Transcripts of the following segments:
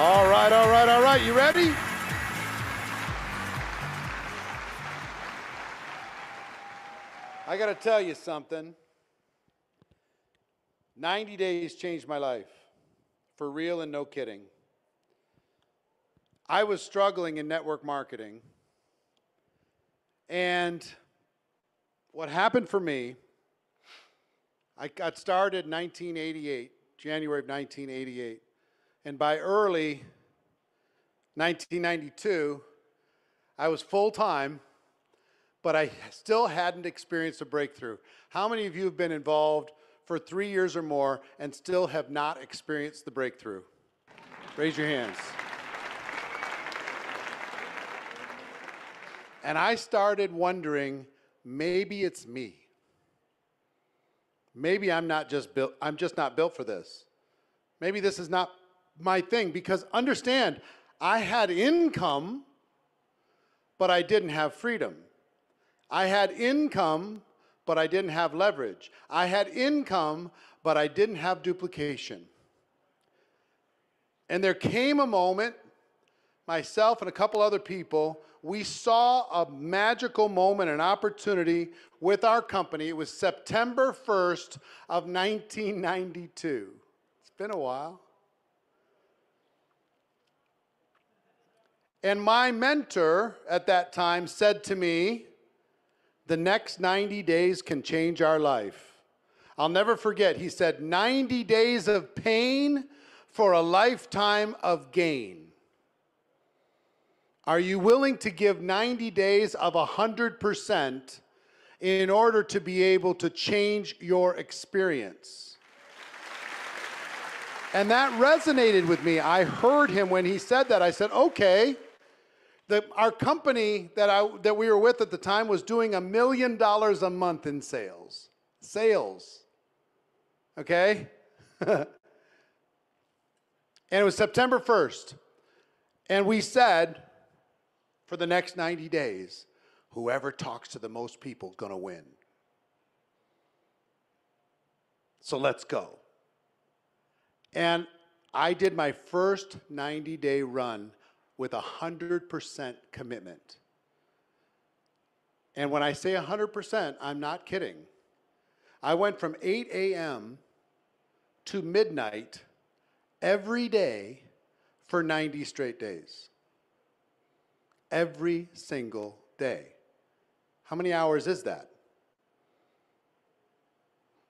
All right, all right, all right. You ready? I got to tell you something. 90 days changed my life, for real and no kidding. I was struggling in network marketing. And what happened for me, I got started in 1988, January of 1988. And by early 1992, I was full time, but I still hadn't experienced a breakthrough. How many of you have been involved for three years or more and still have not experienced the breakthrough? Raise your hands. And I started wondering maybe it's me. Maybe I'm not just built I'm just not built for this. Maybe this is not my thing because understand, I had income, but I didn't have freedom. I had income, but I didn't have leverage. I had income, but I didn't have duplication. And there came a moment, myself and a couple other people, we saw a magical moment, an opportunity with our company. It was September 1st of 1992. It's been a while. And my mentor at that time said to me, The next 90 days can change our life. I'll never forget, he said, 90 days of pain for a lifetime of gain. Are you willing to give 90 days of 100% in order to be able to change your experience? And that resonated with me. I heard him when he said that. I said, okay. The, our company that, I, that we were with at the time was doing a million dollars a month in sales. Sales. Okay? and it was September 1st. And we said, for the next 90 days, whoever talks to the most people is going to win. So let's go. And I did my first 90 day run with 100% commitment. And when I say 100%, I'm not kidding. I went from 8 a.m. to midnight every day for 90 straight days. Every single day. How many hours is that?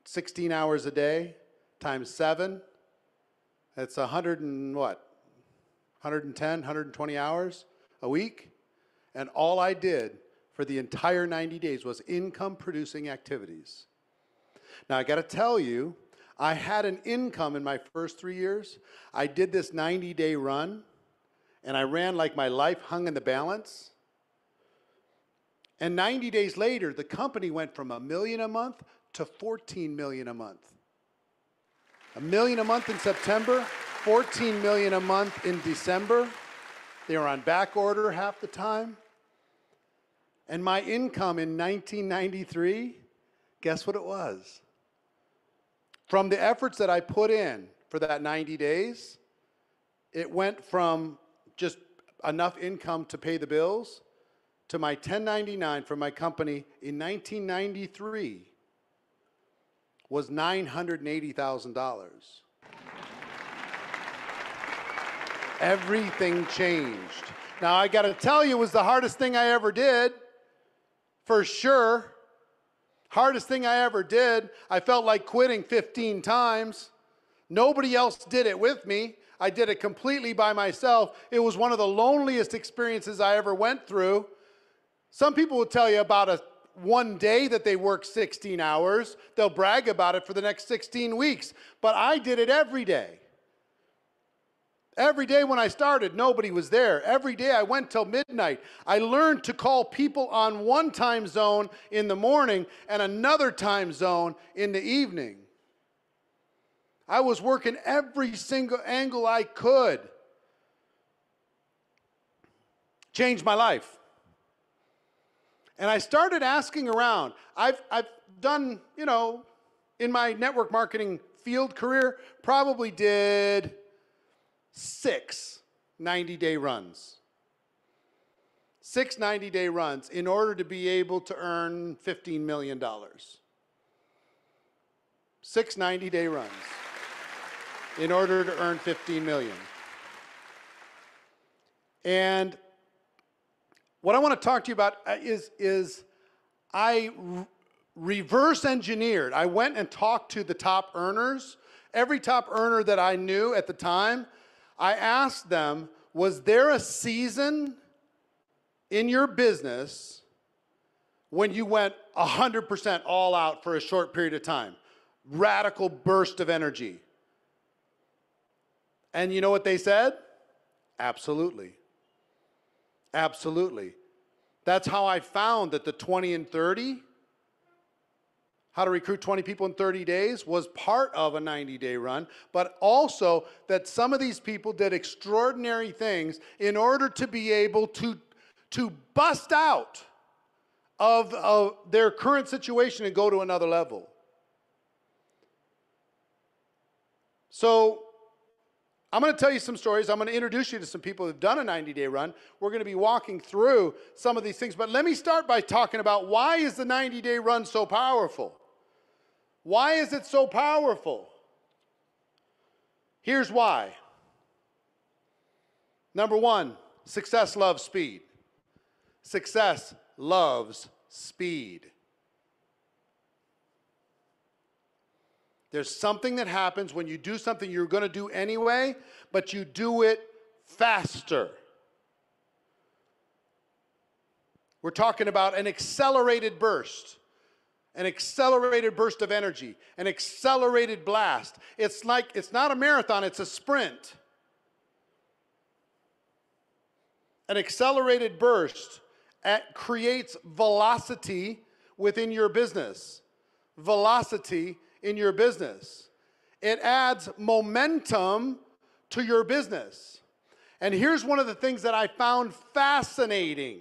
16 hours a day times seven. That's 100 and what? 110, 120 hours a week. And all I did for the entire 90 days was income producing activities. Now, I got to tell you, I had an income in my first three years. I did this 90 day run and I ran like my life hung in the balance. And 90 days later, the company went from a million a month to 14 million a month. A million a month in September, 14 million a month in December. They were on back order half the time. And my income in 1993, guess what it was? From the efforts that I put in for that 90 days, it went from just enough income to pay the bills to my 1099 from my company in 1993 was $980,000. Everything changed. Now, I got to tell you, it was the hardest thing I ever did, for sure. Hardest thing I ever did. I felt like quitting 15 times. Nobody else did it with me. I did it completely by myself. It was one of the loneliest experiences I ever went through. Some people will tell you about a one day that they work 16 hours. They'll brag about it for the next 16 weeks. But I did it every day. Every day when I started, nobody was there. Every day I went till midnight. I learned to call people on one time zone in the morning and another time zone in the evening. I was working every single angle I could. Changed my life. And I started asking around. I've, I've done, you know, in my network marketing field career, probably did six 90-day runs. Six 90-day runs in order to be able to earn $15 million. Six 90-day runs in order to earn 15 million. And what I want to talk to you about uh, is, is I re reverse engineered. I went and talked to the top earners, every top earner that I knew at the time, I asked them, was there a season in your business when you went 100% all out for a short period of time? Radical burst of energy. And you know what they said? Absolutely. Absolutely. That's how I found that the 20 and 30 how to Recruit 20 People in 30 Days was part of a 90 day run, but also that some of these people did extraordinary things in order to be able to, to bust out of, of their current situation and go to another level. So, I'm going to tell you some stories. I'm going to introduce you to some people who've done a 90 day run. We're going to be walking through some of these things. But let me start by talking about why is the 90 day run so powerful? Why is it so powerful? Here's why. Number one, success loves speed. Success loves speed. There's something that happens when you do something you're going to do anyway, but you do it faster. We're talking about an accelerated burst an accelerated burst of energy, an accelerated blast. It's like, it's not a marathon, it's a sprint. An accelerated burst at, eh, creates velocity within your business. Velocity in your business. It adds momentum to your business. And here's one of the things that I found fascinating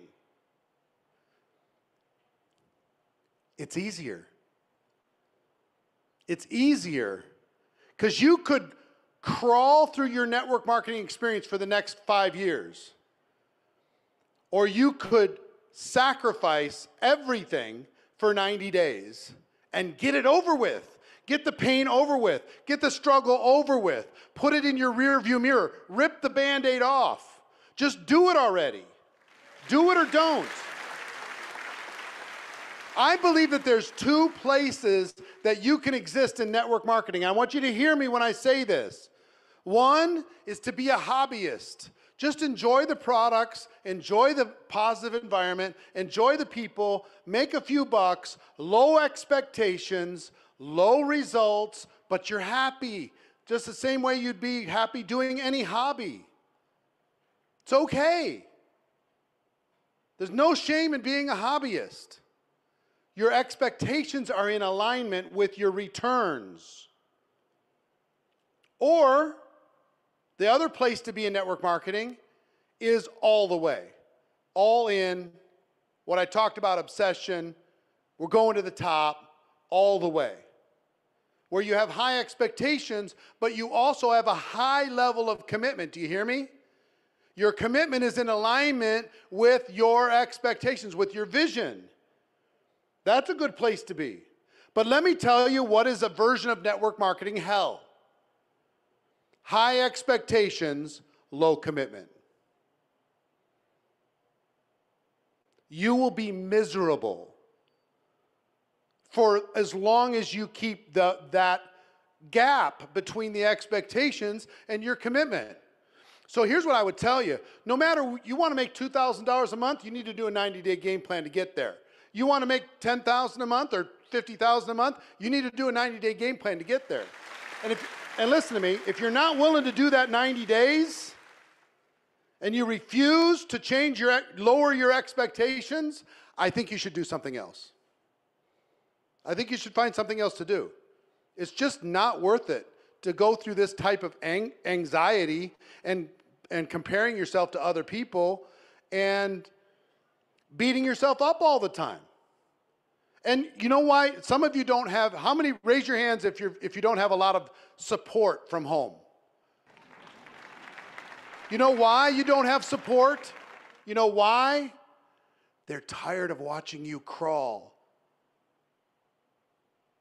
It's easier. It's easier because you could crawl through your network marketing experience for the next five years, or you could sacrifice everything for 90 days and get it over with. Get the pain over with. Get the struggle over with. Put it in your rearview mirror. Rip the band aid off. Just do it already. Do it or don't. I believe that there's two places that you can exist in network marketing. I want you to hear me when I say this. One is to be a hobbyist. Just enjoy the products, enjoy the positive environment, enjoy the people, make a few bucks, low expectations, low results, but you're happy. Just the same way you'd be happy doing any hobby. It's okay. There's no shame in being a hobbyist. Your expectations are in alignment with your returns. Or the other place to be in network marketing is all the way, all in. What I talked about obsession, we're going to the top, all the way. Where you have high expectations, but you also have a high level of commitment. Do you hear me? Your commitment is in alignment with your expectations, with your vision. That's a good place to be. But let me tell you what is a version of network marketing hell high expectations, low commitment. You will be miserable for as long as you keep the, that gap between the expectations and your commitment. So here's what I would tell you. No matter you want to make $2,000 a month, you need to do a 90-day game plan to get there. You want to make 10,000 a month or 50,000 a month? You need to do a 90-day game plan to get there. And if and listen to me, if you're not willing to do that 90 days and you refuse to change your lower your expectations, I think you should do something else. I think you should find something else to do. It's just not worth it to go through this type of anxiety and and comparing yourself to other people and beating yourself up all the time. And you know why? Some of you don't have, how many, raise your hands if, you if you don't have a lot of support from home. You know why you don't have support? You know why? They're tired of watching you crawl.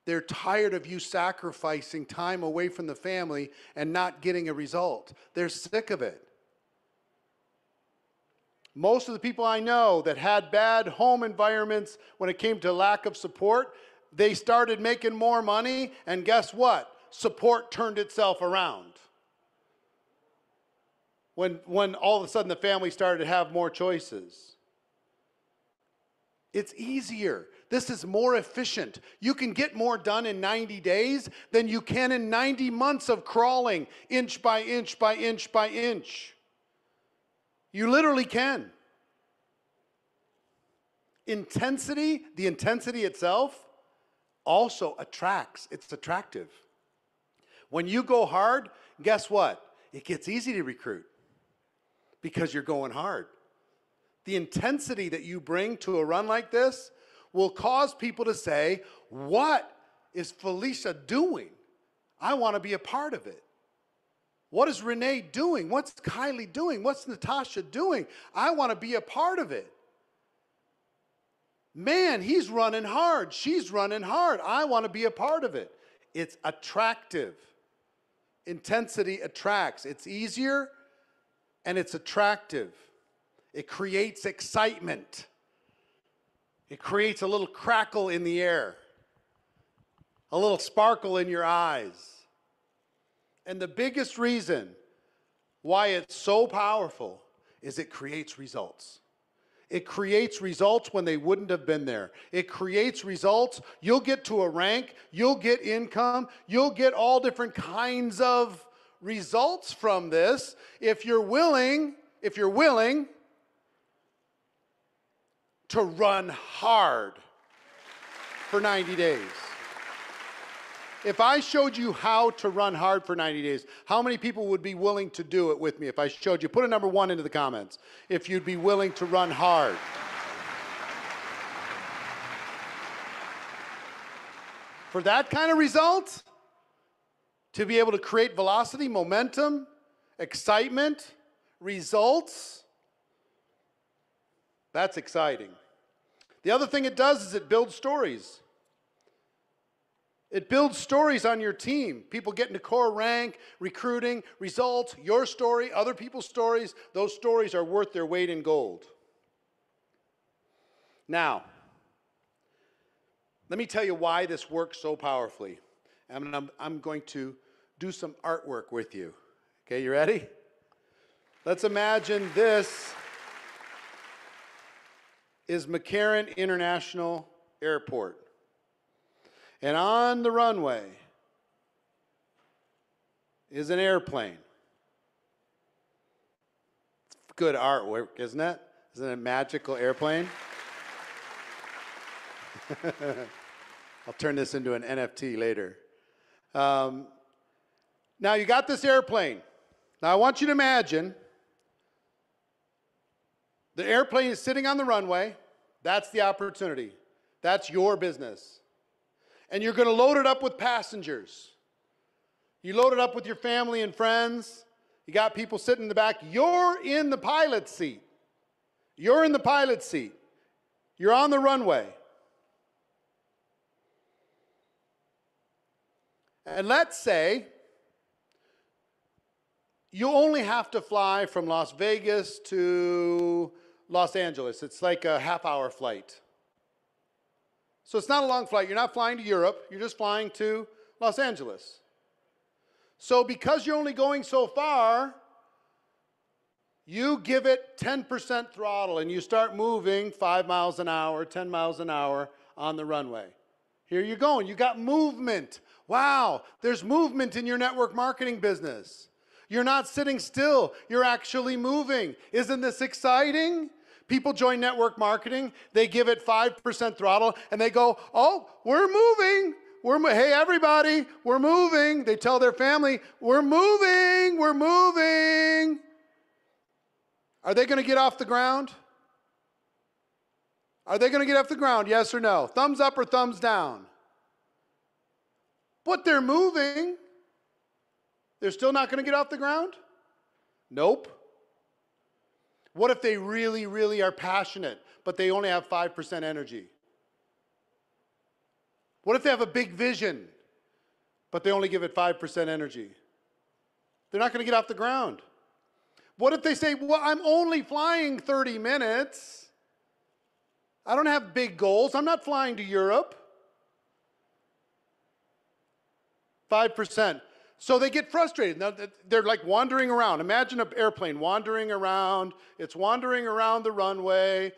They're tired of you sacrificing time away from the family and not getting a result. They're sick of it. Most of the people I know that had bad home environments when it came to lack of support, they started making more money, and guess what? Support turned itself around. When, when all of a sudden the family started to have more choices. It's easier. This is more efficient. You can get more done in 90 days than you can in 90 months of crawling inch by inch by inch by inch. You literally can. Intensity, the intensity itself, also attracts. It's attractive. When you go hard, guess what? It gets easy to recruit because you're going hard. The intensity that you bring to a run like this will cause people to say, What is Felicia doing? I want to be a part of it. What is Renee doing? What's Kylie doing? What's Natasha doing? I want to be a part of it. Man, he's running hard. She's running hard. I want to be a part of it. It's attractive. Intensity attracts. It's easier and it's attractive. It creates excitement. It creates a little crackle in the air, a little sparkle in your eyes. And the biggest reason why it's so powerful is it creates results. It creates results when they wouldn't have been there. It creates results. You'll get to a rank, you'll get income, you'll get all different kinds of results from this if you're willing, if you're willing to run hard for 90 days. If I showed you how to run hard for 90 days, how many people would be willing to do it with me if I showed you? Put a number one into the comments if you'd be willing to run hard. For that kind of result, to be able to create velocity, momentum, excitement, results, that's exciting. The other thing it does is it builds stories. It builds stories on your team. People get into core rank, recruiting, results, your story, other people's stories. Those stories are worth their weight in gold. Now, let me tell you why this works so powerfully. and I'm, I'm going to do some artwork with you. Okay, you ready? Let's imagine this is McCarran International Airport. And on the runway is an airplane. It's good artwork, isn't it? Isn't it a magical airplane? I'll turn this into an NFT later. Um, now, you got this airplane. Now, I want you to imagine the airplane is sitting on the runway. That's the opportunity. That's your business and you're going to load it up with passengers. You load it up with your family and friends. You got people sitting in the back. You're in the pilot seat. You're in the pilot seat. You're on the runway. And let's say you only have to fly from Las Vegas to Los Angeles. It's like a half hour flight. So it's not a long flight. You're not flying to Europe. You're just flying to Los Angeles. So because you're only going so far, you give it 10% throttle and you start moving 5 miles an hour, 10 miles an hour on the runway. Here you're going. You got movement. Wow, there's movement in your network marketing business. You're not sitting still, you're actually moving. Isn't this exciting? People join network marketing, they give it 5% throttle, and they go, oh, we're moving. We're, mo- hey, everybody, we're moving. They tell their family, we're moving, we're moving. Are they going to get off the ground? Are they going to get off the ground? Yes or no? Thumbs up or thumbs down? But they're moving. They're still not going to get off the ground? Nope. What if they really, really are passionate, but they only have 5% energy? What if they have a big vision, but they only give it 5% energy? They're not going to get off the ground. What if they say, Well, I'm only flying 30 minutes? I don't have big goals. I'm not flying to Europe. 5%. So they get frustrated. Now, they're like wandering around. Imagine an airplane wandering around. It's wandering around the runway.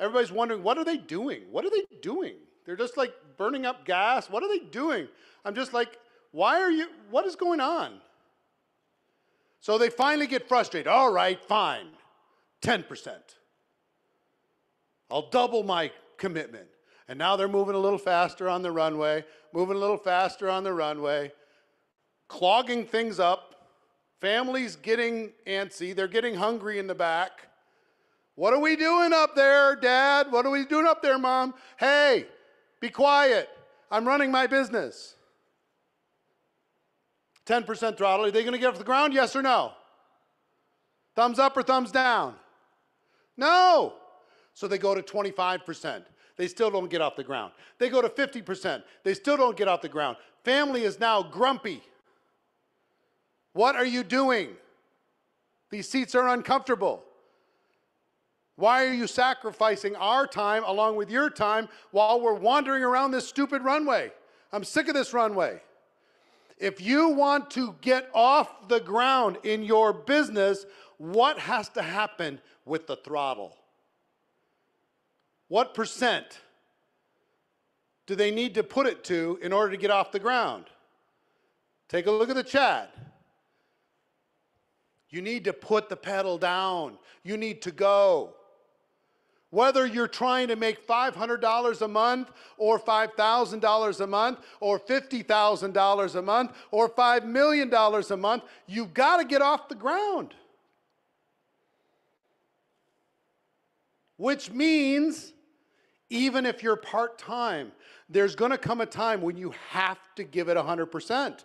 Everybody's wondering, what are they doing? What are they doing? They're just like burning up gas. What are they doing? I'm just like, why are you, what is going on? So they finally get frustrated. All right, fine. 10%. I'll double my commitment. And now they're moving a little faster on the runway, moving a little faster on the runway clogging things up, families getting antsy, they're getting hungry in the back. What are we doing up there, Dad? What are we doing up there, Mom? Hey, be quiet. I'm running my business. 10% throttle. Are they going to get off the ground? Yes or no? Thumbs up or thumbs down? No. So they go to 25%. They still don't get off the ground. They go to 50%. They still don't get off the ground. Family is now grumpy. What are you doing? These seats are uncomfortable. Why are you sacrificing our time along with your time while we're wandering around this stupid runway? I'm sick of this runway. If you want to get off the ground in your business, what has to happen with the throttle? What percent do they need to put it to in order to get off the ground? Take a look at the chat. You need to put the pedal down. You need to go. Whether you're trying to make $500 a month or $5,000 a month or $50,000 a month or $5 million a month, you've got to get off the ground. Which means, even if you're part time, there's going to come a time when you have to give it 100%.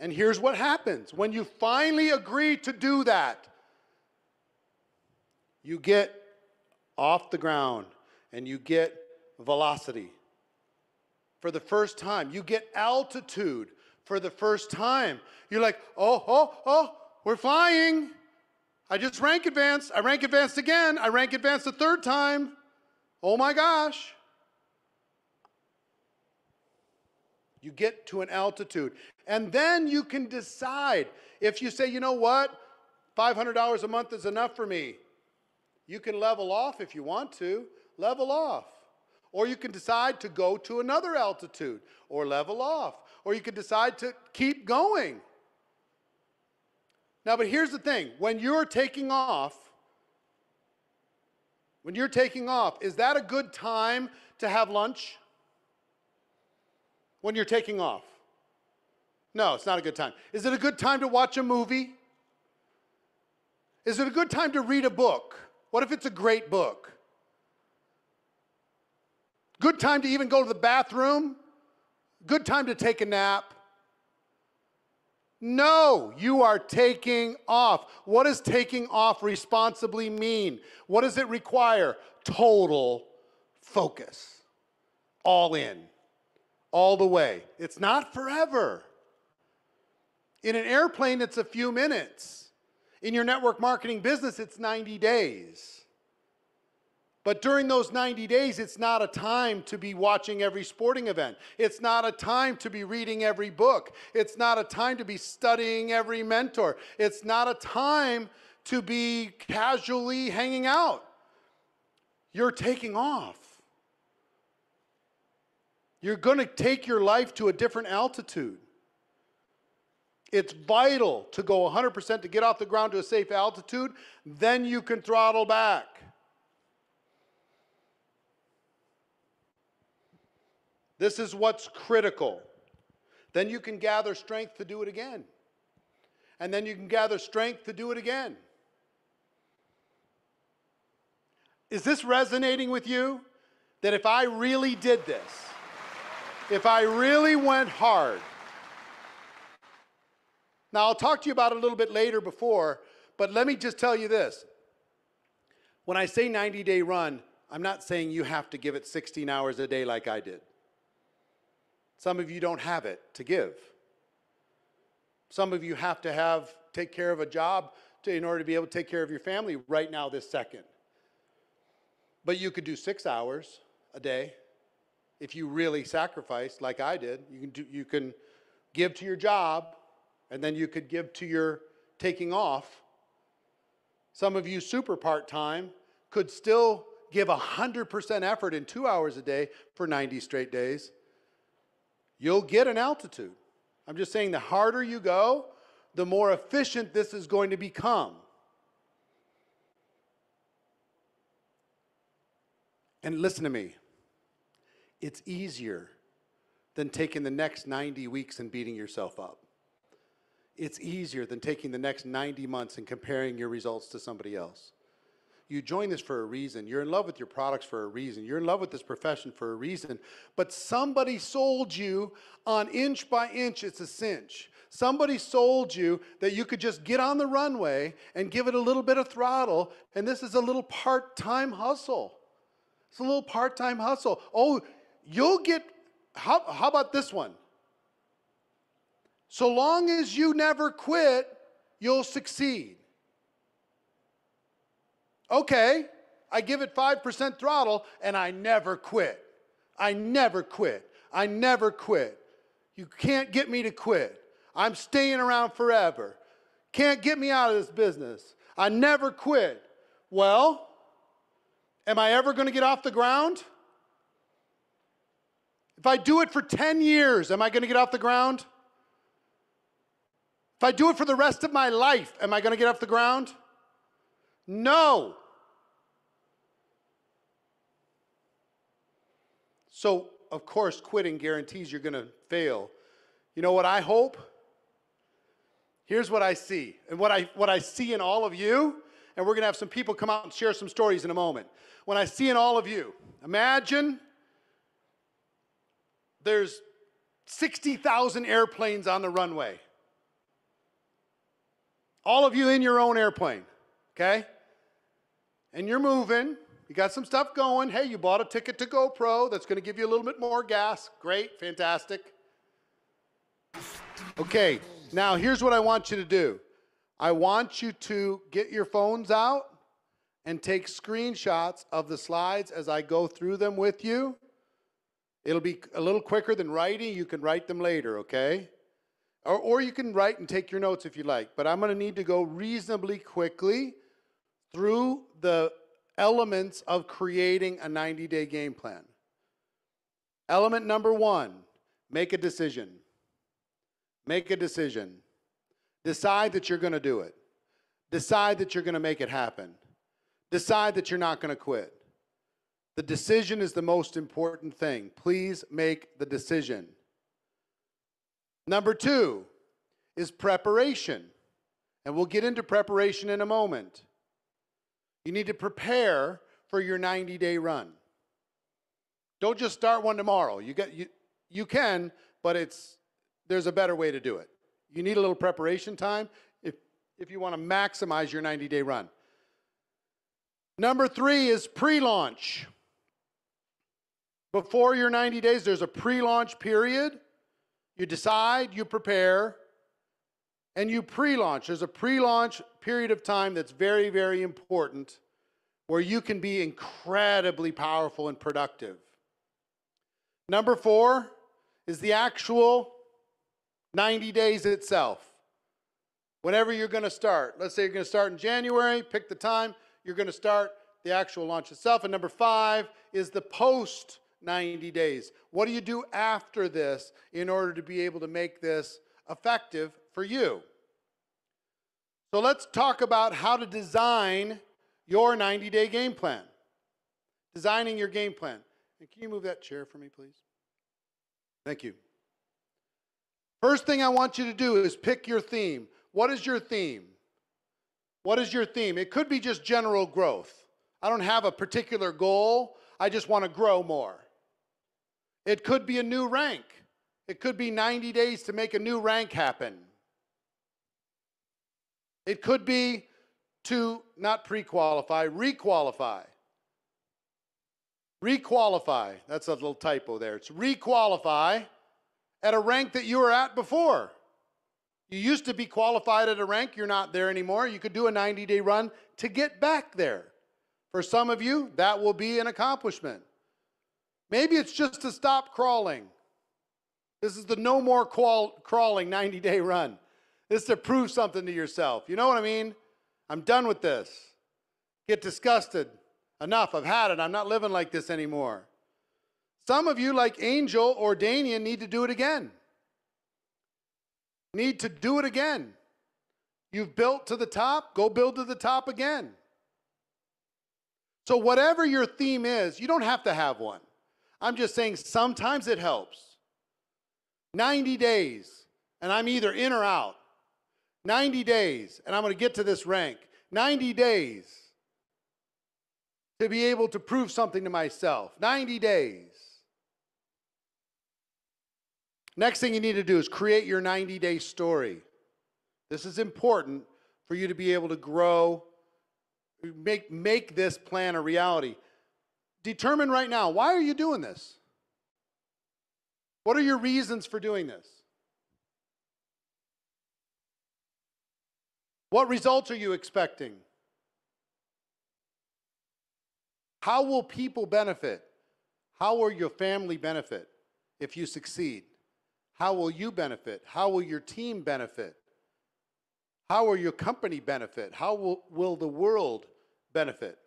And here's what happens when you finally agree to do that you get off the ground and you get velocity for the first time. You get altitude for the first time. You're like, oh, oh, oh, we're flying. I just rank advanced. I rank advanced again. I rank advanced the third time. Oh my gosh. You get to an altitude. And then you can decide. If you say, you know what, $500 a month is enough for me, you can level off if you want to, level off. Or you can decide to go to another altitude or level off. Or you can decide to keep going. Now, but here's the thing when you're taking off, when you're taking off, is that a good time to have lunch? when you're taking off? No, it's not a good time. Is it a good time to watch a movie? Is it a good time to read a book? What if it's a great book? Good time to even go to the bathroom? Good time to take a nap? No, you are taking off. What does taking off responsibly mean? What does it require? Total focus, all in all the way. It's not forever. In an airplane, it's a few minutes. In your network marketing business, it's 90 days. But during those 90 days, it's not a time to be watching every sporting event. It's not a time to be reading every book. It's not a time to be studying every mentor. It's not a time to be casually hanging out. You're taking off. You're going to take your life to a different altitude. It's vital to go 100% to get off the ground to a safe altitude, then you can throttle back. This is what's critical. Then you can gather strength to do it again. And then you can gather strength to do it again. Is this resonating with you? That if I really did this, if I really went hard. Now, I'll talk to you about it a little bit later before, but let me just tell you this. When I say 90 day run, I'm not saying you have to give it 16 hours a day like I did. Some of you don't have it to give. Some of you have to have take care of a job to, in order to be able to take care of your family right now this second. But you could do 6 hours a day if you really sacrifice, like I did, you can do, you can give to your job and then you could give to your taking off. Some of you super part-time could still give 100% effort in 2 hours a day for 90 straight days. You'll get an altitude. I'm just saying the harder you go, the more efficient this is going to become. And listen to me. It's easier than taking the next 90 weeks and beating yourself up. It's easier than taking the next 90 months and comparing your results to somebody else. You join this for a reason. You're in love with your products for a reason. You're in love with this profession for a reason. But somebody sold you on inch by inch, it's a cinch. Somebody sold you that you could just get on the runway and give it a little bit of throttle, and this is a little part time hustle. It's a little part time hustle. Oh, you'll get, how, how about this one? So long as you never quit, you'll succeed. Okay, I give it 5% throttle and I never quit. I never quit. I never quit. You can't get me to quit. I'm staying around forever. Can't get me out of this business. I never quit. Well, am I ever going to get off the ground? If I do it for 10 years, am I going to get off the ground? If I do it for the rest of my life, am I going to get off the ground? No. So, of course, quitting guarantees you're going to fail. You know what I hope? Here's what I see, and what I, what I see in all of you, and we're going to have some people come out and share some stories in a moment. When I see in all of you, imagine there's 60,000 airplanes on the runway. All of you in your own airplane, okay? And you're moving, you got some stuff going. Hey, you bought a ticket to GoPro that's gonna give you a little bit more gas. Great, fantastic. Okay, now here's what I want you to do I want you to get your phones out and take screenshots of the slides as I go through them with you. It'll be a little quicker than writing. You can write them later, okay? Or, or you can write and take your notes if you like. But I'm going to need to go reasonably quickly through the elements of creating a 90 day game plan. Element number one make a decision. Make a decision. Decide that you're going to do it. Decide that you're going to make it happen. Decide that you're not going to quit. The decision is the most important thing. Please make the decision. Number two is preparation. And we'll get into preparation in a moment. You need to prepare for your 90 day run. Don't just start one tomorrow. You, get, you, you can, but it's, there's a better way to do it. You need a little preparation time if, if you want to maximize your 90 day run. Number three is pre launch. Before your 90 days, there's a pre launch period. You decide, you prepare, and you pre launch. There's a pre launch period of time that's very, very important where you can be incredibly powerful and productive. Number four is the actual 90 days itself. Whenever you're going to start, let's say you're going to start in January, pick the time, you're going to start the actual launch itself. And number five is the post 90 days. What do you do after this in order to be able to make this effective for you? So let's talk about how to design your 90 day game plan. Designing your game plan. And can you move that chair for me, please? Thank you. First thing I want you to do is pick your theme. What is your theme? What is your theme? It could be just general growth. I don't have a particular goal, I just want to grow more. It could be a new rank. It could be 90 days to make a new rank happen. It could be to not pre qualify, re qualify. Re qualify. That's a little typo there. It's re qualify at a rank that you were at before. You used to be qualified at a rank, you're not there anymore. You could do a 90 day run to get back there. For some of you, that will be an accomplishment. Maybe it's just to stop crawling. This is the no more crawling 90 day run. This is to prove something to yourself. You know what I mean? I'm done with this. Get disgusted. Enough. I've had it. I'm not living like this anymore. Some of you, like Angel or Danian, need to do it again. Need to do it again. You've built to the top, go build to the top again. So, whatever your theme is, you don't have to have one. I'm just saying sometimes it helps. 90 days, and I'm either in or out. 90 days, and I'm going to get to this rank. 90 days to be able to prove something to myself. 90 days. Next thing you need to do is create your 90 day story. This is important for you to be able to grow, make, make this plan a reality determine right now why are you doing this? What are your reasons for doing this? What results are you expecting? How will people benefit? How will your family benefit if you succeed? How will you benefit? How will your team benefit? How will your company benefit? How will, will the world benefit?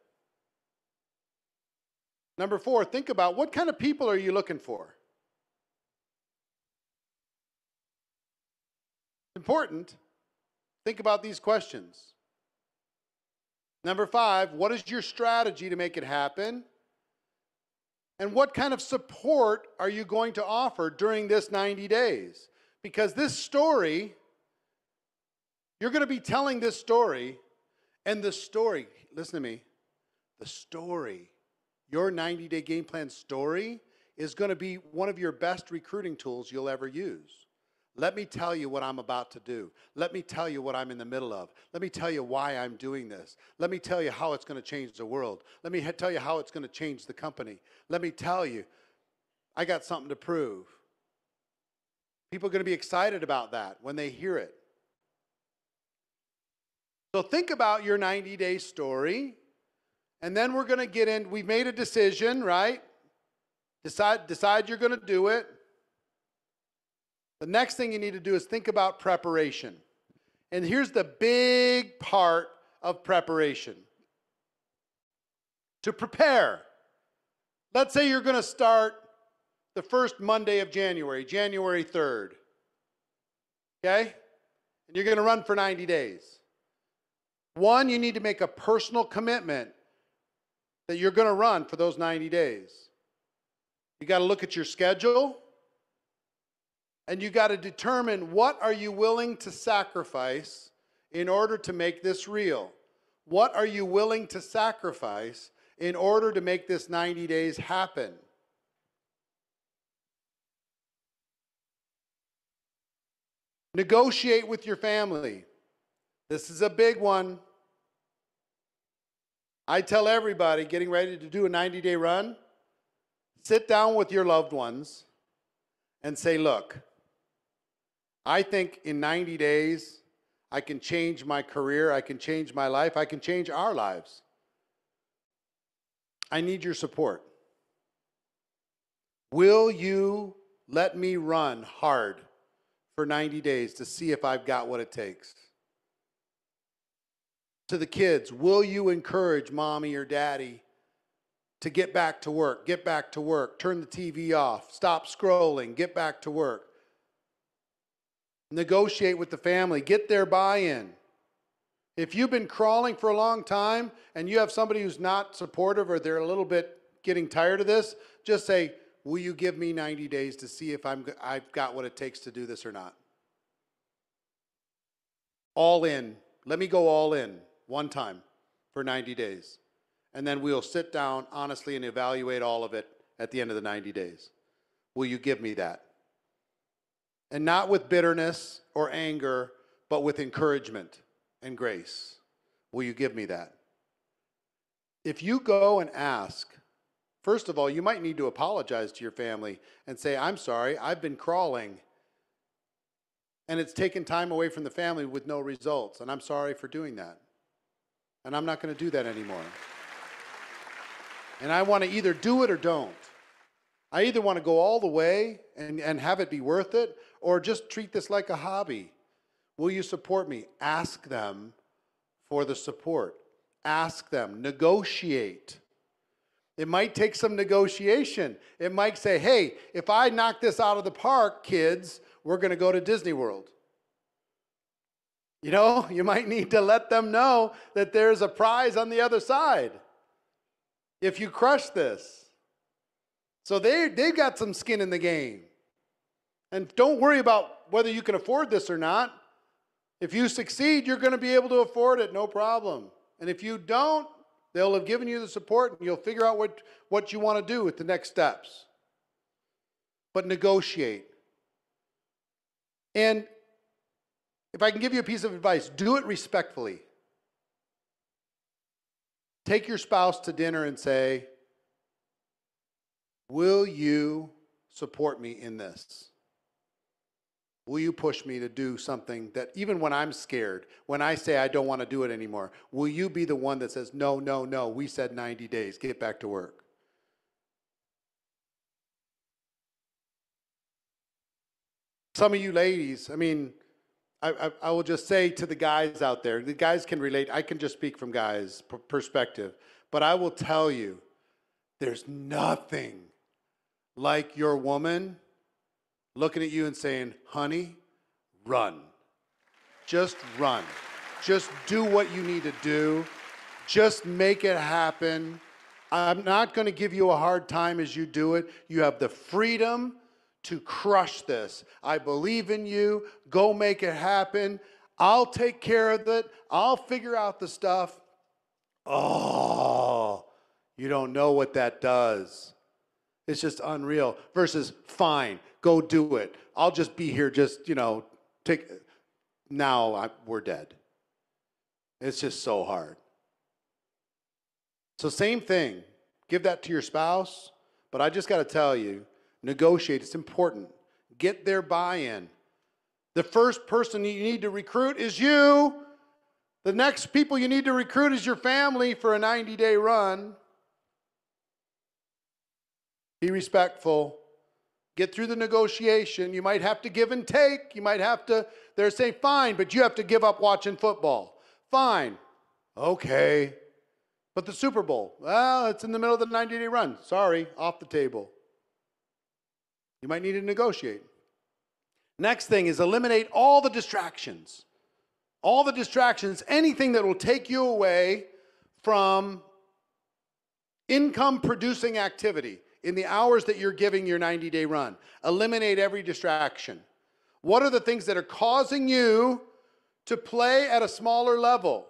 Number four, think about what kind of people are you looking for? Important. Think about these questions. Number five, what is your strategy to make it happen? And what kind of support are you going to offer during this 90 days? Because this story, you're going to be telling this story, and the story, listen to me, the story your 90 day game plan story is going to be one of your best recruiting tools you'll ever use. Let me tell you what I'm about to do. Let me tell you what I'm in the middle of. Let me tell you why I'm doing this. Let me tell you how it's going to change the world. Let me tell you how it's going to change the company. Let me tell you, I got something to prove. People are going to be excited about that when they hear it. So think about your 90 day story and then we're going to get in. We've made a decision, right? Decide, decide you're going to do it. The next thing you need to do is think about preparation. And here's the big part of preparation to prepare. Let's say you're going to start the first Monday of January, January 3rd. Okay? And you're going to run for 90 days. One, you need to make a personal commitment that you're going to run for those 90 days. You got to look at your schedule and you got to determine what are you willing to sacrifice in order to make this real? What are you willing to sacrifice in order to make this 90 days happen? Negotiate with your family. This is a big one. I tell everybody getting ready to do a 90 day run, sit down with your loved ones and say, look, I think in 90 days, I can change my career, I can change my life, I can change our lives. I need your support. Will you let me run hard for 90 days to see if I've got what it takes? to the kids, will you encourage mommy or daddy to get back to work, get back to work, turn the TV off, stop scrolling, get back to work? Negotiate with the family, get their buy in. If you've been crawling for a long time and you have somebody who's not supportive or they're a little bit getting tired of this, just say, Will you give me 90 days to see if I'm, I've got what it takes to do this or not? All in. Let me go all in one time for 90 days. And then we'll sit down honestly and evaluate all of it at the end of the 90 days. Will you give me that? And not with bitterness or anger, but with encouragement and grace. Will you give me that? If you go and ask, first of all, you might need to apologize to your family and say, I'm sorry, I've been crawling and it's taken time away from the family with no results, and I'm sorry for doing that. And I'm not going to do that anymore. And I want to either do it or don't. I either want to go all the way and, and have it be worth it, or just treat this like a hobby. Will you support me? Ask them for the support. Ask them. Negotiate. It might take some negotiation. It might say, hey, if I knock this out of the park, kids, we're going to go to Disney World. You know, you might need to let them know that there's a prize on the other side if you crush this. So they, they've got some skin in the game. And don't worry about whether you can afford this or not. If you succeed, you're going to be able to afford it, no problem. And if you don't, they'll have given you the support and you'll figure out what, what you want to do with the next steps. But negotiate. And if I can give you a piece of advice, do it respectfully. Take your spouse to dinner and say, Will you support me in this? Will you push me to do something that, even when I'm scared, when I say I don't want to do it anymore, will you be the one that says, No, no, no, we said 90 days, get back to work? Some of you ladies, I mean, I, I, I will just say to the guys out there, the guys can relate. I can just speak from guys' perspective, but I will tell you, there's nothing like your woman looking at you and saying, honey, run. Just run. Just do what you need to do. Just make it happen. I'm not going to give you a hard time as you do it. You have the freedom to crush this. I believe in you. Go make it happen. I'll take care of it. I'll figure out the stuff. Oh, you don't know what that does. It's just unreal. Versus, fine, go do it. I'll just be here, just, you know, take. Now I, we're dead. It's just so hard. So, same thing. Give that to your spouse. But I just got to tell you, negotiate. It's important. Get their buy in. The first person you need to recruit is you. The next people you need to recruit is your family for a 90 day run. Be respectful. Get through the negotiation. You might have to give and take. You might have to, they're saying, fine, but you have to give up watching football. Fine. Okay. But the Super Bowl, well, it's in the middle of the 90 day run. Sorry, off the table. You might need to negotiate. Next thing is eliminate all the distractions. All the distractions, anything that will take you away from income producing activity in the hours that you're giving your 90 day run. Eliminate every distraction. What are the things that are causing you to play at a smaller level?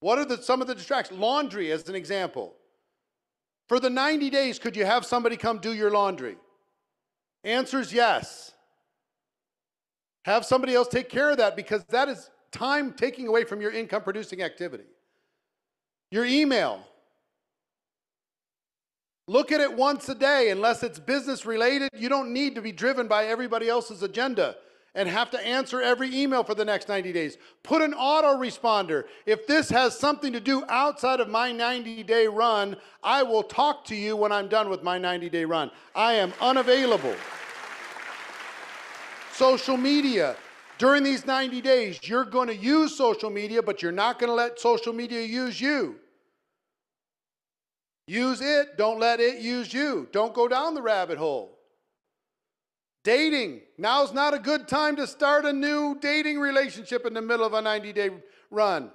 What are the, some of the distractions? Laundry, as an example. For the 90 days, could you have somebody come do your laundry? Answer is yes. Have somebody else take care of that because that is time taking away from your income producing activity. Your email. Look at it once a day. Unless it's business related, you don't need to be driven by everybody else's agenda and have to answer every email for the next 90 days. Put an autoresponder. If this has something to do outside of my 90 day run, I will talk to you when I'm done with my 90 day run. I am unavailable. Social media. During these 90 days, you're going to use social media, but you're not going to let social media use you. Use it, don't let it use you. Don't go down the rabbit hole. Dating. Now's not a good time to start a new dating relationship in the middle of a 90 day run.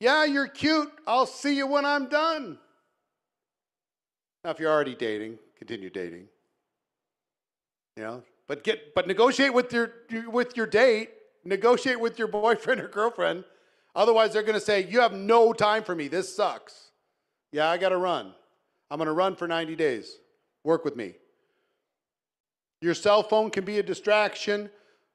Yeah, you're cute. I'll see you when I'm done. Now, if you're already dating, continue dating. You know, but get but negotiate with your with your date. Negotiate with your boyfriend or girlfriend. Otherwise, they're going to say you have no time for me. This sucks. Yeah, I got to run. I'm going to run for 90 days. Work with me. Your cell phone can be a distraction.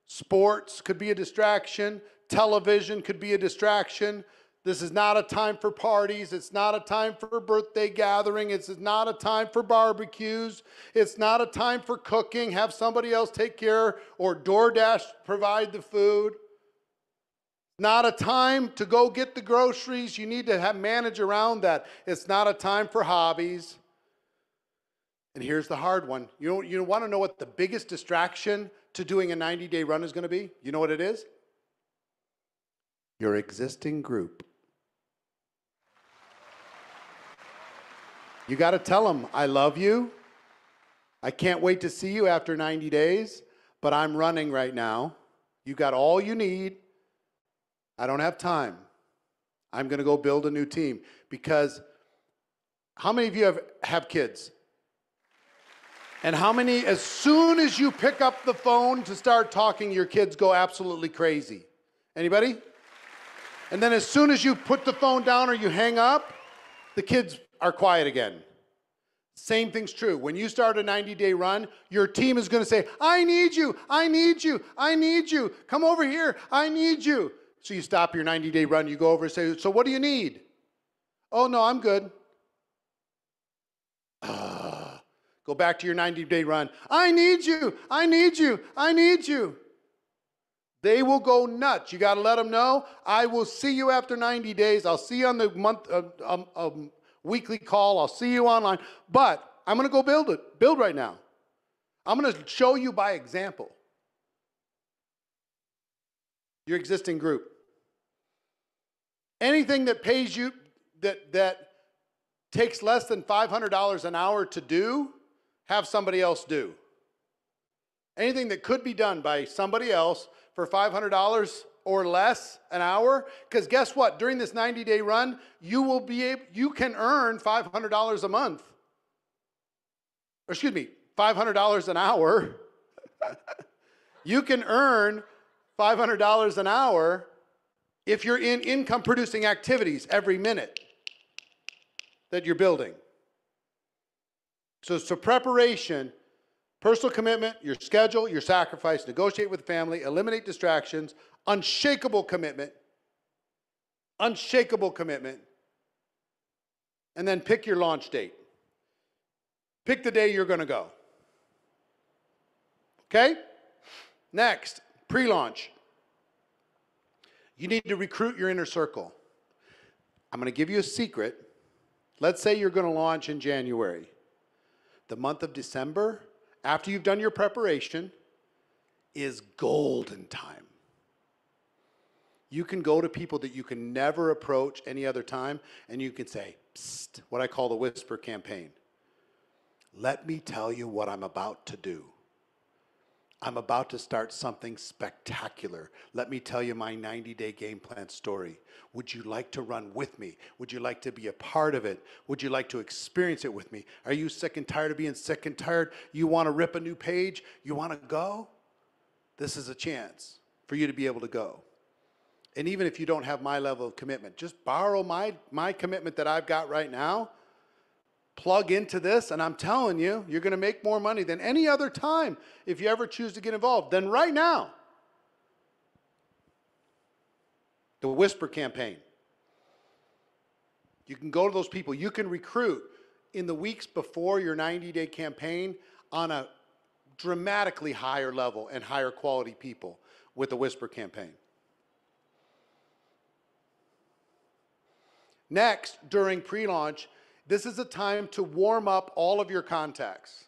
Sports could be a distraction. Television could be a distraction. This is not a time for parties. It's not a time for birthday gathering. It's not a time for barbecues. It's not a time for cooking. Have somebody else take care or DoorDash provide the food. Not a time to go get the groceries. You need to have, manage around that. It's not a time for hobbies. And here's the hard one. You, you want to know what the biggest distraction to doing a 90 day run is going to be? You know what it is? Your existing group. You got to tell them, I love you. I can't wait to see you after 90 days, but I'm running right now. You got all you need. I don't have time. I'm going to go build a new team because how many of you have, have kids? And how many, as soon as you pick up the phone to start talking, your kids go absolutely crazy? Anybody? And then as soon as you put the phone down or you hang up, the kids are quiet again. Same thing's true. When you start a 90 day run, your team is going to say, I need you, I need you, I need you, come over here, I need you. So you stop your 90 day run, you go over and say, So what do you need? Oh, no, I'm good. Uh, Go back to your 90 day run. I need you. I need you. I need you. They will go nuts. You got to let them know. I will see you after 90 days. I'll see you on the month uh, um, um, weekly call. I'll see you online. But I'm going to go build it. Build right now. I'm going to show you by example. Your existing group. Anything that pays you that that takes less than $500 an hour to do have somebody else do. Anything that could be done by somebody else for $500 or less an hour, because guess what? During this 90 day run, you will be able, you can earn $500 a month. Or excuse me, $500 an hour. you can earn $500 an hour if you're in income producing activities every minute that you're building. So, so preparation, personal commitment, your schedule, your sacrifice, negotiate with the family, eliminate distractions, unshakable commitment, unshakable commitment, and then pick your launch date. Pick the day you're going to go. Okay? Next, pre launch. You need to recruit your inner circle. I'm going to give you a secret. Let's say you're going to launch in January the month of December, after you've done your preparation, is golden time. You can go to people that you can never approach any other time, and you can say, Psst, what I call the whisper campaign. Let me tell you what I'm about to do. I'm about to start something spectacular. Let me tell you my 90 day game plan story. Would you like to run with me? Would you like to be a part of it? Would you like to experience it with me? Are you sick and tired of being sick and tired? You want to rip a new page? You want to go? This is a chance for you to be able to go. And even if you don't have my level of commitment, just borrow my, my commitment that I've got right now plug into this, and I'm telling you, you're going to make more money than any other time if you ever choose to get involved than right now. The Whisper Campaign. You can go to those people. You can recruit in the weeks before your 90 day campaign on a dramatically higher level and higher quality people with the Whisper Campaign. Next, during pre launch, this is a time to warm up all of your contacts.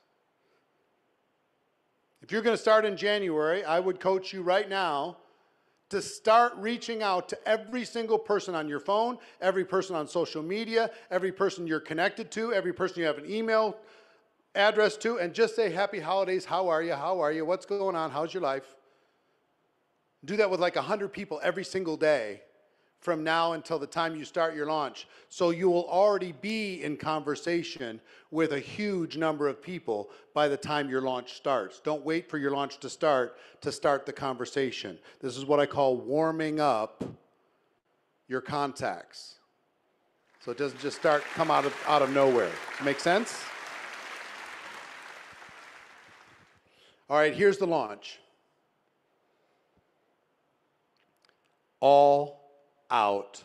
If you're going to start in January, I would coach you right now to start reaching out to every single person on your phone, every person on social media, every person you're connected to, every person you have an email address to, and just say, Happy holidays, how are you? How are you? What's going on? How's your life? Do that with like 100 people every single day from now until the time you start your launch. So you will already be in conversation with a huge number of people by the time your launch starts. Don't wait for your launch to start to start the conversation. This is what I call warming up your contacts. So it doesn't just start come out of out of nowhere. Make sense? All right, here's the launch. All out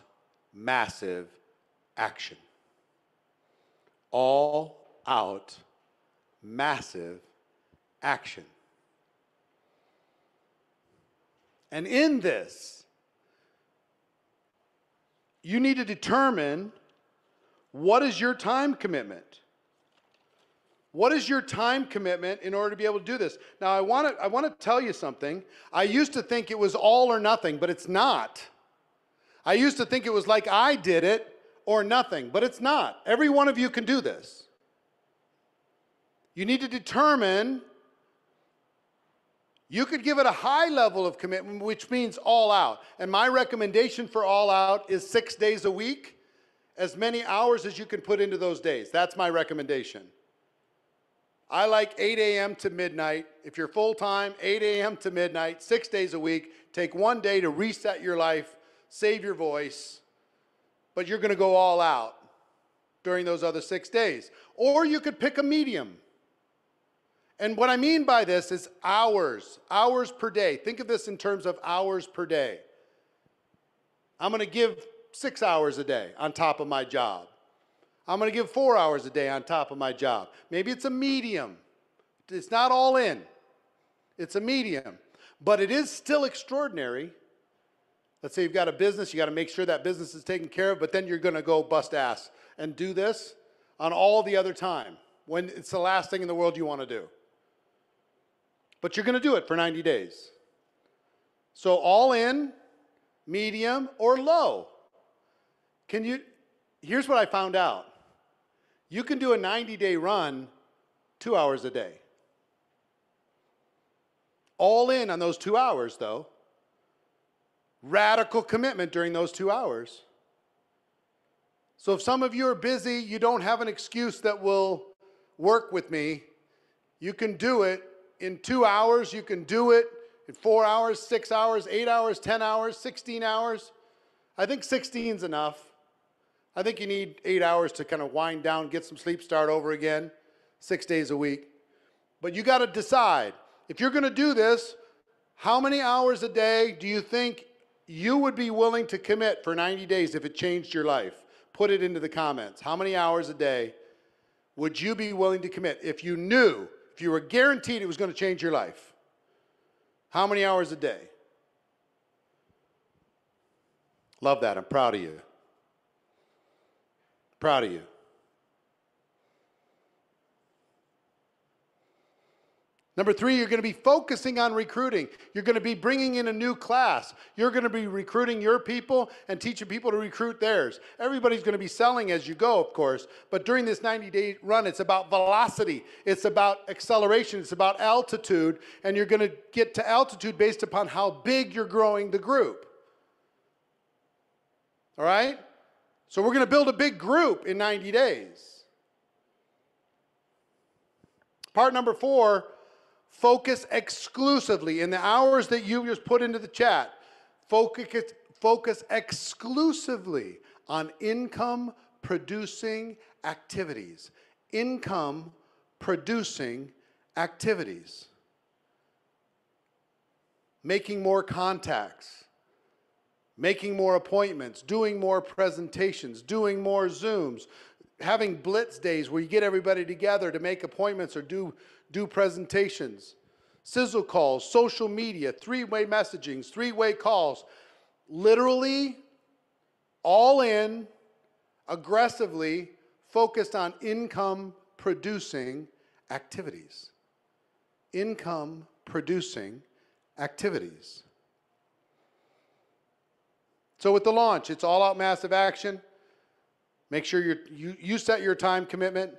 massive action. All out massive action. And in this, you need to determine what is your time commitment. What is your time commitment in order to be able to do this? Now, I want to I want to tell you something. I used to think it was all or nothing, but it's not. I used to think it was like I did it or nothing, but it's not. Every one of you can do this. You need to determine. You could give it a high level of commitment, which means all out. And my recommendation for all out is six days a week, as many hours as you can put into those days. That's my recommendation. I like 8 a.m. to midnight. If you're full time, 8 a.m. to midnight, six days a week. Take one day to reset your life save your voice, but you're going to go all out during those other six days. Or you could pick a medium. And what I mean by this is hours, hours per day. Think of this in terms of hours per day. I'm going to give six hours a day on top of my job. I'm going to give four hours a day on top of my job. Maybe it's a medium. It's not all in, it's a medium. But it is still extraordinary Let's say you've got a business, you got to make sure that business is taken care of, but then you're going to go bust ass and do this on all the other time when it's the last thing in the world you want to do. But you're going to do it for 90 days. So all in, medium, or low. Can you Here's what I found out. You can do a 90-day run 2 hours a day. All in on those 2 hours though. Radical commitment during those two hours. So if some of you are busy, you don't have an excuse that will work with me. You can do it in two hours, you can do it in four hours, six hours, eight hours, 10 hours, 16 hours. I think 16 is enough. I think you need eight hours to kind of wind down, get some sleep, start over again, six days a week. But you got to decide if you're going to do this, how many hours a day do you think you would be willing to commit for 90 days if it changed your life. Put it into the comments. How many hours a day would you be willing to commit if you knew, if you were guaranteed it was going to change your life? How many hours a day? Love that. I'm proud of you. Proud of you. Number three, you're going to be focusing on recruiting. You're going to be bringing in a new class. You're going to be recruiting your people and teaching people to recruit theirs. Everybody's going to be selling as you go, of course, but during this 90 day run, it's about velocity, it's about acceleration, it's about altitude, and you're going to get to altitude based upon how big you're growing the group. All right? So we're going to build a big group in 90 days. Part number four Focus exclusively in the hours that you just put into the chat. Focus, focus exclusively on income producing activities. Income producing activities. Making more contacts, making more appointments, doing more presentations, doing more Zooms, having blitz days where you get everybody together to make appointments or do, do presentations, sizzle calls, social media, three-way messaging, three-way calls, literally all in, aggressively focused on income producing activities. Income producing activities. So with the launch, it's all out massive action. Make sure you you, you set your time commitment,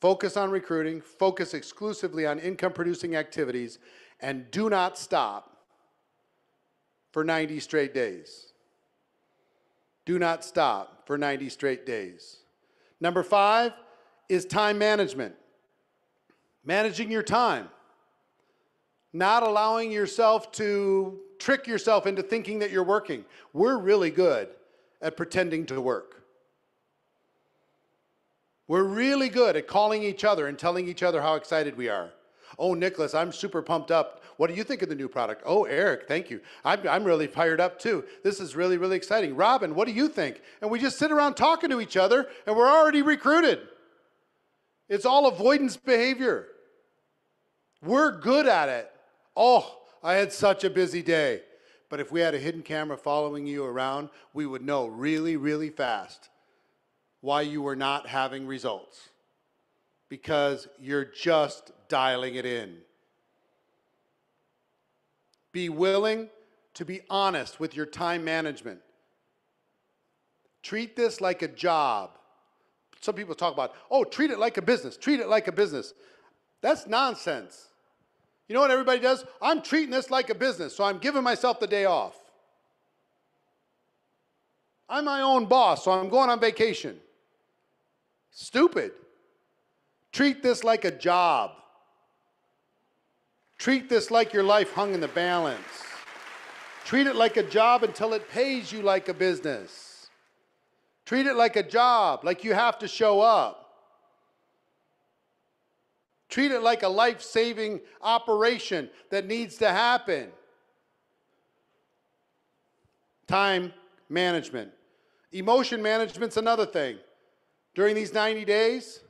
focus on recruiting, focus exclusively on income producing activities, and do not stop for 90 straight days. Do not stop for 90 straight days. Number five is time management. Managing your time. Not allowing yourself to trick yourself into thinking that you're working. We're really good at pretending to work. We're really good at calling each other and telling each other how excited we are. Oh, Nicholas, I'm super pumped up. What do you think of the new product? Oh, Eric, thank you. I'm, I'm really fired up too. This is really, really exciting. Robin, what do you think? And we just sit around talking to each other and we're already recruited. It's all avoidance behavior. We're good at it. Oh, I had such a busy day. But if we had a hidden camera following you around, we would know really, really fast why you are not having results because you're just dialing it in. Be willing to be honest with your time management. Treat this like a job. Some people talk about, oh, treat it like a business, treat it like a business. That's nonsense. You know what everybody does? I'm treating this like a business, so I'm giving myself the day off. I'm my own boss, so I'm going on vacation. Stupid. Treat this like a job. Treat this like your life hung in the balance. Treat it like a job until it pays you like a business. Treat it like a job, like you have to show up. Treat it like a life saving operation that needs to happen. Time management. Emotion management's another thing. During these 90 days,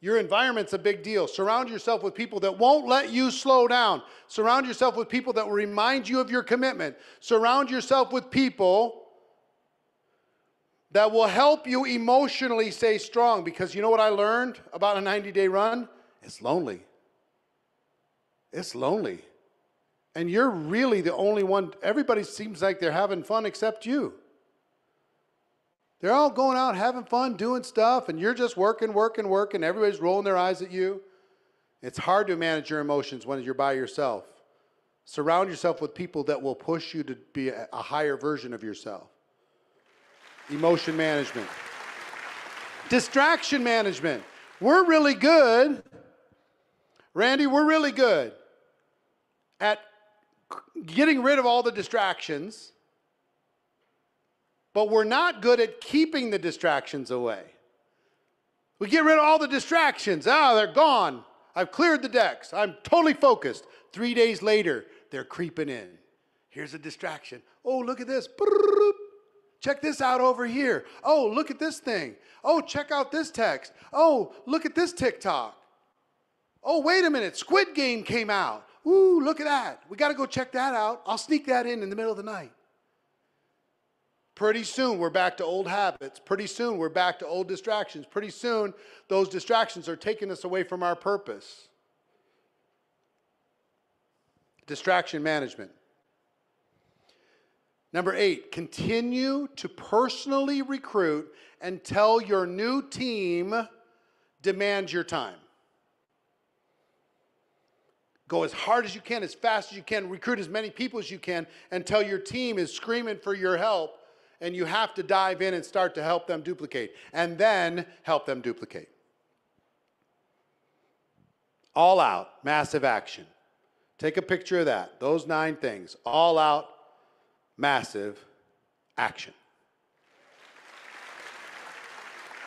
your environment's a big deal. Surround yourself with people that won't let you slow down. Surround yourself with people that will remind you of your commitment. Surround yourself with people that will help you emotionally stay strong because you know what I learned about a 90 day run? It's lonely. It's lonely. And you're really the only one, everybody seems like they're having fun except you. They're all going out having fun, doing stuff, and you're just working, working, working. Everybody's rolling their eyes at you. It's hard to manage your emotions when you're by yourself. Surround yourself with people that will push you to be a, higher version of yourself. Emotion management, distraction management. We're really good, Randy, we're really good at getting rid of all the distractions but we're not good at keeping the distractions away. We get rid of all the distractions. Ah, oh, they're gone. I've cleared the decks. I'm totally focused. Three days later, they're creeping in. Here's a distraction. Oh, look at this. Check this out over here. Oh, look at this thing. Oh, check out this text. Oh, look at this TikTok. Oh, wait a minute. Squid Game came out. Ooh, look at that. We got to go check that out. I'll sneak that in in the middle of the night. Pretty soon we're back to old habits. Pretty soon we're back to old distractions. Pretty soon those distractions are taking us away from our purpose. Distraction management. Number eight, continue to personally recruit and tell your new team demand your time. Go as hard as you can, as fast as you can, recruit as many people as you can and tell your team is screaming for your help and you have to dive in and start to help them duplicate and then help them duplicate. All out, massive action. Take a picture of that, those nine things. All out, massive action.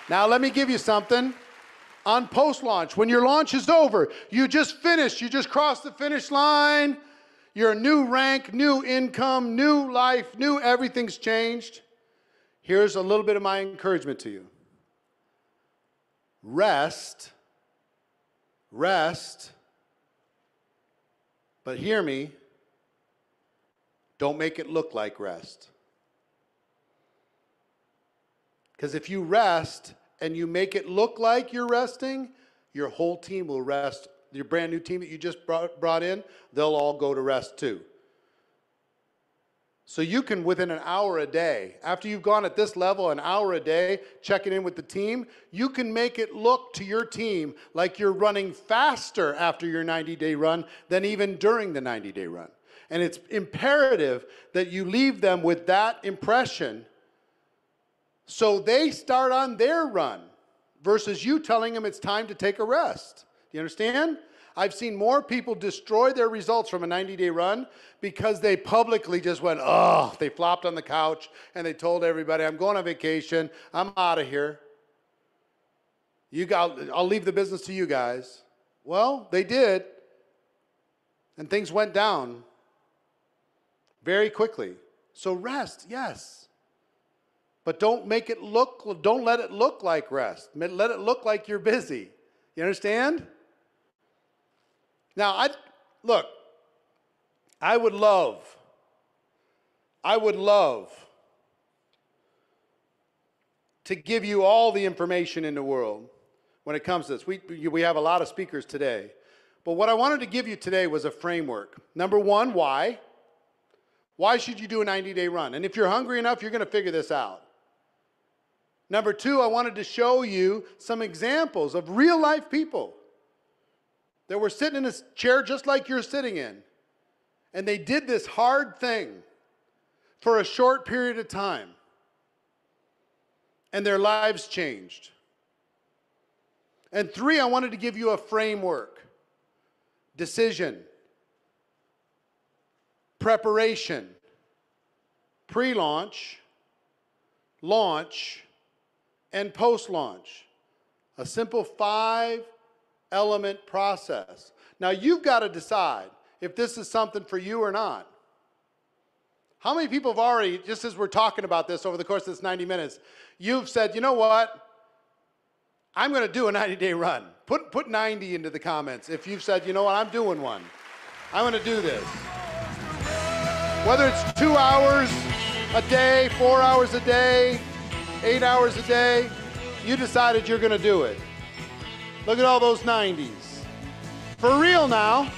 Now, let me give you something on post launch. When your launch is over, you just finished, you just crossed the finish line. Your new rank, new income, new life, new everything's changed. Here's a little bit of my encouragement to you rest, rest, but hear me, don't make it look like rest. Because if you rest and you make it look like you're resting, your whole team will rest your brand new team that you just brought, brought in, they'll all go to rest too. So you can, within an hour a day, after you've gone at this level, an hour a day, checking in with the team, you can make it look to your team like you're running faster after your 90 day run than even during the 90 day run. And it's imperative that you leave them with that impression so they start on their run versus you telling them it's time to take a rest. Do you understand? I've seen more people destroy their results from a 90 day run because they publicly just went, oh, they flopped on the couch and they told everybody, I'm going on vacation, I'm out of here. You got, I'll leave the business to you guys. Well, they did, and things went down very quickly. So rest, yes. But don't make it look, don't let it look like rest. Let it look like you're busy. You understand? Now, I look, I would love, I would love to give you all the information in the world when it comes to this. We, we have a lot of speakers today. But what I wanted to give you today was a framework. Number one, why? Why should you do a 90 day run? And if you're hungry enough, you're going to figure this out. Number two, I wanted to show you some examples of real life people that were sitting in a chair just like you're sitting in. And they did this hard thing for a short period of time. And their lives changed. And three, I wanted to give you a framework decision, preparation, pre launch, launch, and post launch. A simple five element process. Now you've got to decide if this is something for you or not. How many people have already, just as we're talking about this over the course of this 90 minutes, you've said, you know what? I'm going to do a 90 day run. Put, put 90 into the comments if you've said, you know what, I'm doing one. I'm going to do this. Whether it's two hours a day, four hours a day, eight hours a day, you decided you're going to do it. Look at all those 90s. For real now.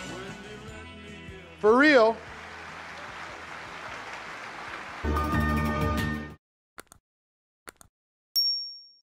For real.